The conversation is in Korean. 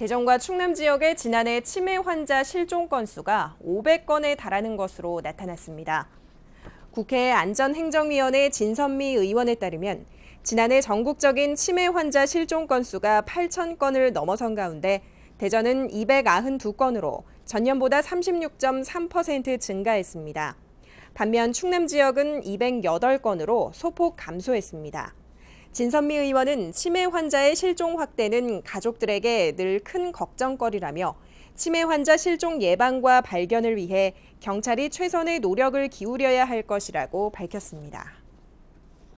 대전과 충남 지역의 지난해 치매 환자 실종 건수가 500건에 달하는 것으로 나타났습니다. 국회 안전행정위원회 진선미 의원에 따르면 지난해 전국적인 치매 환자 실종 건수가 8,000건을 넘어선 가운데 대전은 292건으로 전년보다 36.3% 증가했습니다. 반면 충남 지역은 208건으로 소폭 감소했습니다. 진선미 의원은 치매 환자의 실종 확대는 가족들에게 늘 큰 걱정거리라며 치매 환자 실종 예방과 발견을 위해 경찰이 최선의 노력을 기울여야 할 것이라고 밝혔습니다.